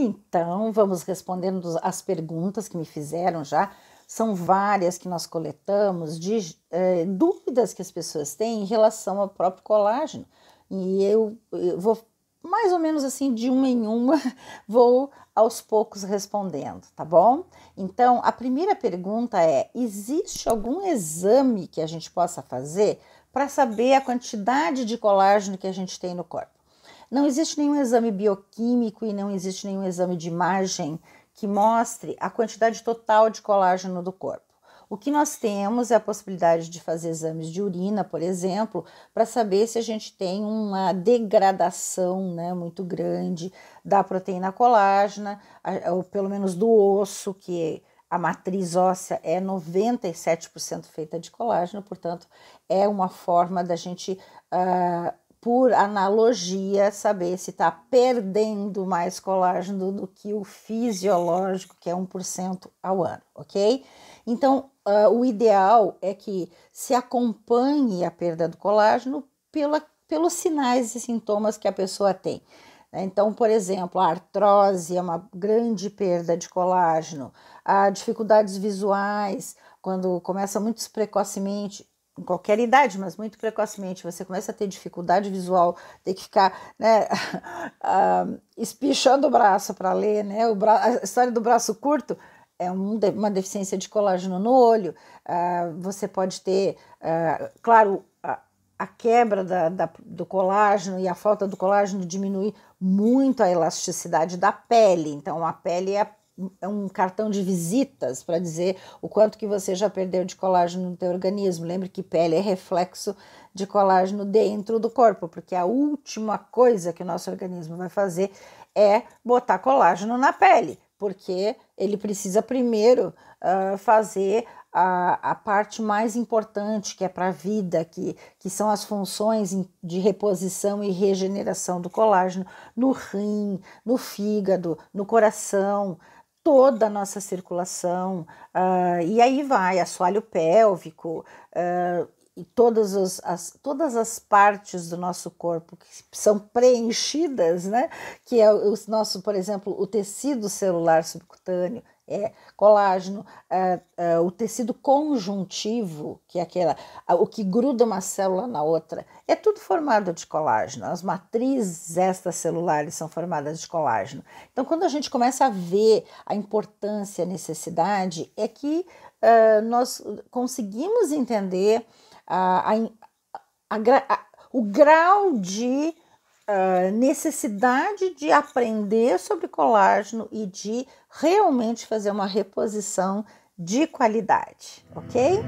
Então, vamos respondendo as perguntas que me fizeram já. São várias que nós coletamos de é, dúvidas que as pessoas têm em relação ao próprio colágeno. E eu, eu vou mais ou menos assim, de uma em uma, vou aos poucos respondendo, tá bom? Então, a primeira pergunta é: existe algum exame que a gente possa fazer para saber a quantidade de colágeno que a gente tem no corpo? Não existe nenhum exame bioquímico e não existe nenhum exame de imagem que mostre a quantidade total de colágeno do corpo. O que nós temos é a possibilidade de fazer exames de urina, por exemplo, para saber se a gente tem uma degradação né, muito grande da proteína colágena, ou pelo menos do osso, que a matriz óssea é 97% feita de colágeno, portanto, é uma forma da gente. Uh, por analogia, saber se está perdendo mais colágeno do que o fisiológico, que é 1% ao ano, ok? Então, uh, o ideal é que se acompanhe a perda do colágeno pela, pelos sinais e sintomas que a pessoa tem. Né? Então, por exemplo, a artrose é uma grande perda de colágeno, a dificuldades visuais, quando começa muito precocemente, em qualquer idade, mas muito precocemente, você começa a ter dificuldade visual, tem que ficar né, uh, espichando o braço para ler, né? O bra... A história do braço curto é uma deficiência de colágeno no olho. Uh, você pode ter, uh, claro, a, a quebra da, da, do colágeno e a falta do colágeno diminui muito a elasticidade da pele. Então, a pele é a é um cartão de visitas para dizer o quanto que você já perdeu de colágeno no teu organismo. Lembre que pele é reflexo de colágeno dentro do corpo, porque a última coisa que o nosso organismo vai fazer é botar colágeno na pele, porque ele precisa primeiro uh, fazer a, a, parte mais importante que é para a vida, que, que são as funções de reposição e regeneração do colágeno no rim, no fígado, no coração, toda a nossa circulação, uh, e aí vai assoalho pélvico, uh, e todas as, as, todas as partes do nosso corpo que são preenchidas, né? Que é o, o nosso, por exemplo, o tecido celular subcutâneo, é, colágeno, é, é, o tecido conjuntivo, que é aquela, o que gruda uma célula na outra, é tudo formado de colágeno. As matrizes extracelulares são formadas de colágeno. Então, quando a gente começa a ver a importância, a necessidade, é que é, nós conseguimos entender a, a, a, o grau de ah, necessidade de aprender sobre colágeno e de realmente fazer uma reposição de qualidade, ok?